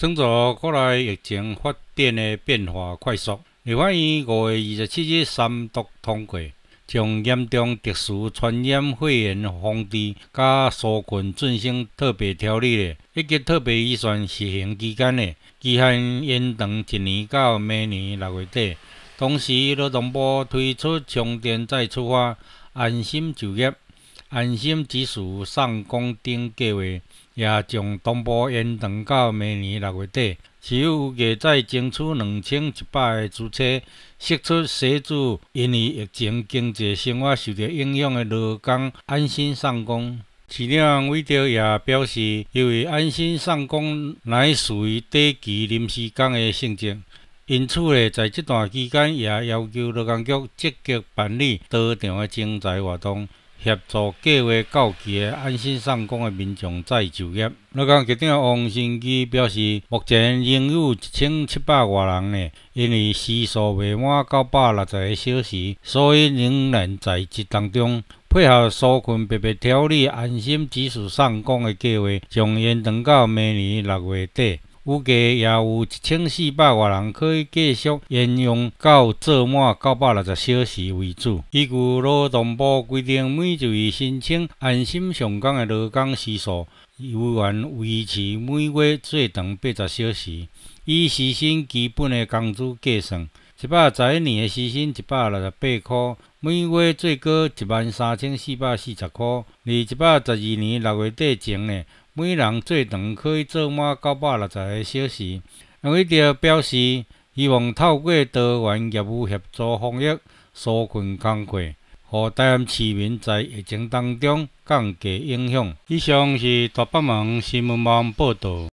随着国内疫情发展的变化快速，立法院五月二十七日三读通过，将严重特殊传染肺炎防治甲疏困振兴特别条例的一级特别预算实行期间的期限延长一年，到明年六月底。同时，劳动部推出充电再出发，安心就业。安心指数上工顶计划也从同步延长到明年六月底，只有计再争取两千一百个注册，协出协助因为疫情经济生活受到影响的劳工安心上工。市两位调也表示，因为安心上工乃属于短期临时工的性质，因此呢，在这段期间也要求劳工局积极办理多场的征才活动。协助计划到期的安心上工的民众再就业。乐讲局长王新基表示，目前仍有一千七百多人呢，因为时数未满九百六十个小时，所以仍然在职当中。配合纾困特别条例安心指数上工的计划，将延长到明年六月底。估计也有一千四百多人可以继续沿用到做满九百六十小时为止。依据劳动部规定，每一位申请安心上岗的劳工时数，由原维持每月最长八十小时，以时薪基本的工资计算，一百十一年的时薪一百六十八元。每月最高一万三千四百四十元，而一百十二年六月底前呢，每人最长可以做满九百六十个小时。安倍表示，希望透过多元业务协作方式纾困工作，让台湾市民在疫情当中降低影响。以上是大北门新闻网报道。